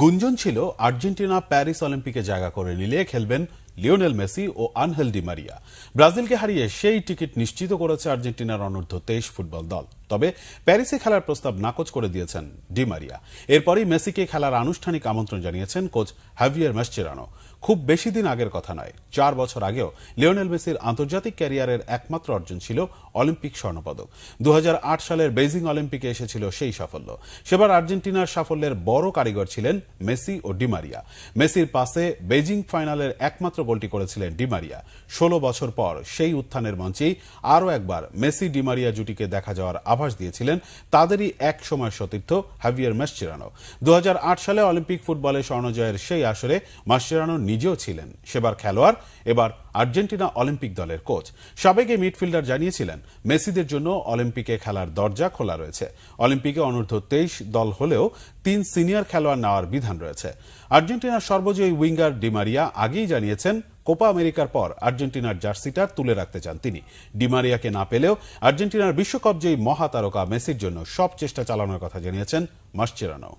গুঞ্জন ছিল Argentina Paris অলিম্পিকে জায়গা করে নিলে খেলবেন লিওনেল মেসি ও আনহেল ডিমারিয়া ব্রাজিলকে হারিয়ে সেই টিকিট নিশ্চিত করেছে আর্জেন্টিনার অনূর্ধ্ব তেইশ ফুটবল দল তবে প্যারিসে খেলার প্রস্তাব নাকচ করে দিয়েছেন ডিমারিয়া এরপরই মেসিকে খেলার আনুষ্ঠানিক আমন্ত্রণ জানিয়েছেন কোচ হ্যাভিয়ার মাসচেরানো খুব বেশি দিন আগের কথা নয় চার বছর আগেও লিওনেল মেসির আন্তর্জাতিক ক্যারিয়ারের একমাত্র অর্জন ছিল অলিম্পিক স্বর্ণপদক দু সালের বেজিং অলিম্পিকে এসেছিল সেই সাফল্য সেবার আর্জেন্টিনার সাফল্যের বড় কারিগর ছিলেন মেসি ও ডিমারিয়া মেসির পাশে বেজিং ফাইনালের একমাত্র গোলটি করেছিলেন ডিমারিয়া ১৬ বছর পর সেই উত্থানের মঞ্চেই আরও একবার মেসি ডিমারিয়া জুটিকে দেখা যাওয়ার আভাস দিয়েছিলেন তাদেরই এক সময় সতীর্থ হ্যাভিয়ার মাসচিরানো দু সালে অলিম্পিক ফুটবলে স্বর্ণজয়ের সেই আসরে মাসচিরানো নিজেও ছিলেন সেবার খেলোয়াড় এবার আর্জেন্টিনা অলিম্পিক দলের কোচ সাবেক এই মিডফিল্ডার জানিয়েছিলেন মেসিদের জন্য অলিম্পিকে খেলার দরজা খোলা রয়েছে অলিম্পিকে অনূর্ধ্ব তেইশ দল হলেও তিন সিনিয়র খেলোয়াড় নেওয়ার বিধান রয়েছে আর্জেন্টিনার সর্বজয়ী উইঙ্গার ডিমারিয়া আগেই জানিয়েছেন কোপা আমেরিকার পর আর্জেন্টিনার জার্সিটা তুলে রাখতে চান তিনি ডিমারিয়াকে না পেলেও আর্জেন্টিনার বিশ্বকাপ জয়ী মহাতারকা মেসির জন্য সব চেষ্টা চালানোর কথা জানিয়েছেন মাসচেরানো